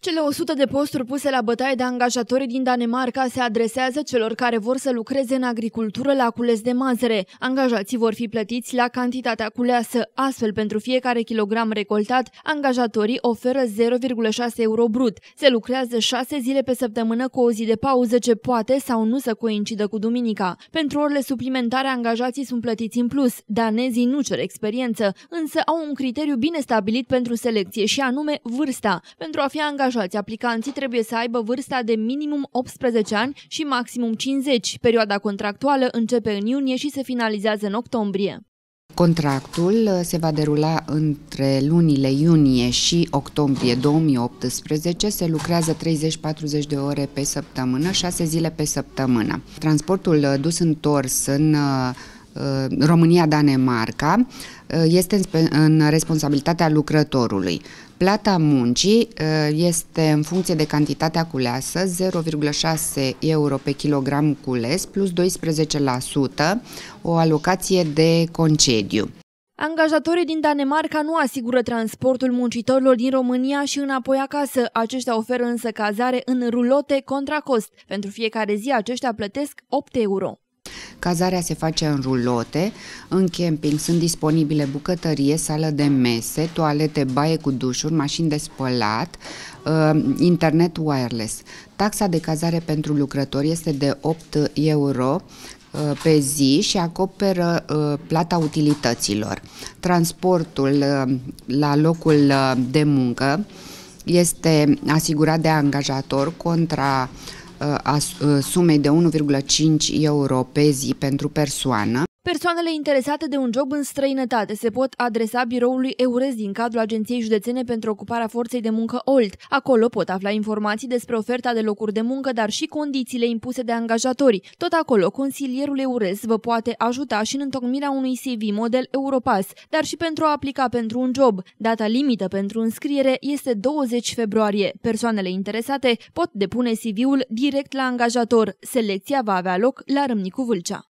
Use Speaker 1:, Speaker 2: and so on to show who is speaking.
Speaker 1: Cele 100 de posturi puse la bătaie de angajatorii din Danemarca se adresează celor care vor să lucreze în agricultură la cules de mazăre. Angajații vor fi plătiți la cantitatea culeasă, astfel pentru fiecare kilogram recoltat, angajatorii oferă 0,6 euro brut. Se lucrează 6 zile pe săptămână cu o zi de pauză ce poate sau nu să coincidă cu duminica. Pentru orele suplimentare, angajații sunt plătiți în plus. Danezii nu cer experiență, însă au un criteriu bine stabilit pentru selecție și anume vârsta. Pentru a fi angajați angajați aplicanții trebuie să aibă vârsta de minimum 18 ani și maximum 50. Perioada contractuală începe în iunie și se finalizează în octombrie.
Speaker 2: Contractul uh, se va derula între lunile iunie și octombrie 2018. Se lucrează 30-40 de ore pe săptămână, 6 zile pe săptămână. Transportul uh, dus întors în Uh, România-Danemarca uh, este în responsabilitatea lucrătorului. Plata muncii uh, este în funcție de cantitatea culeasă 0,6 euro pe kilogram cules plus 12% o alocație de concediu.
Speaker 1: Angajatorii din Danemarca nu asigură transportul muncitorilor din România și înapoi acasă. Aceștia oferă însă cazare în rulote contra cost. Pentru fiecare zi aceștia plătesc 8 euro.
Speaker 2: Cazarea se face în rulote, în camping sunt disponibile bucătărie, sală de mese, toalete, baie cu dușuri, mașini de spălat, uh, internet wireless. Taxa de cazare pentru lucrători este de 8 euro uh, pe zi și acoperă uh, plata utilităților. Transportul la locul de muncă este asigurat de angajator contra uh, a sumei de 1,5 euro pe zi pentru persoană
Speaker 1: Persoanele interesate de un job în străinătate se pot adresa biroului EURES din cadrul Agenției Județene pentru Ocuparea Forței de Muncă OLT. Acolo pot afla informații despre oferta de locuri de muncă, dar și condițiile impuse de angajatori. Tot acolo, consilierul EURES vă poate ajuta și în întocmirea unui CV model Europass, dar și pentru a aplica pentru un job. Data limită pentru înscriere este 20 februarie. Persoanele interesate pot depune CV-ul direct la angajator. Selecția va avea loc la Râmnicu Vâlcea.